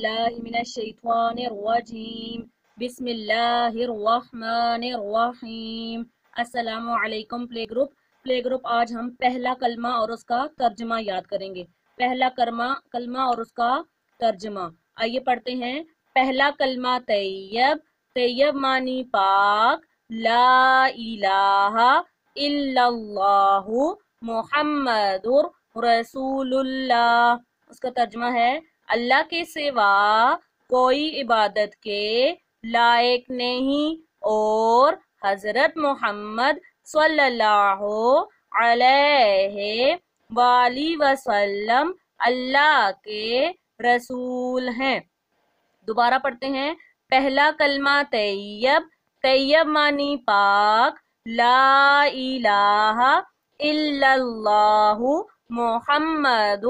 بالله من الشیطان الرجیم بسم اللہ السلام علیکم پلے گروپ پلے گروپ آج ہم پہلا کلمہ اور اس کا ترجمہ یاد کریں گے پہلا کرما کلمہ اور اس کا ترجمہ آئیے پڑھتے ہیں پہلا کلمہ طیب طیب معنی پاک لا الہ الا اللہ محمد رسول اللہ اس کا ترجمہ ہے اللہ کے سوا کوئی عبادت کے لائق نہیں اور حضرت محمد صلی اللہ علیہ والی وسلم اللہ کے رسول ہیں دوبارہ پڑھتے ہیں پہلا کلمہ طیب طیب معنی پاک لا الہ الا اللہ محمد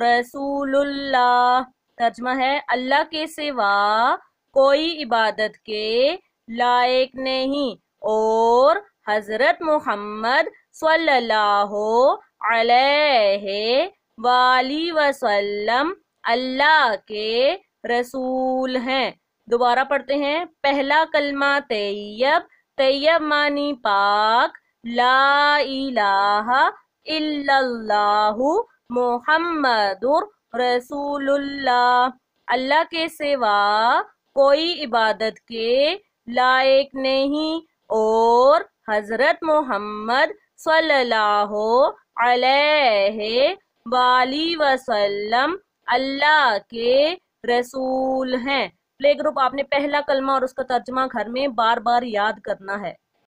رسول اللہ ترجمہ ہے اللہ کے سوا کوئی عبادت کے لائق نہیں اور حضرت محمد صلی اللہ علیہ والی وسلم اللہ کے رسول ہیں دوبارہ پڑھتے ہیں پہلا کلمہ طیب طیب معنی پاک لا الہ الا اللہ محمد رسول اللہ اللہ کے سوا کوئی عبادت کے لائق نہیں اور حضرت محمد صلی اللہ علیہ والی وسلم اللہ کے رسول ہیں پلے گروپ آپ نے پہلا کلمہ اور اس کا ترجمہ گھر میں بار بار یاد کرنا ہے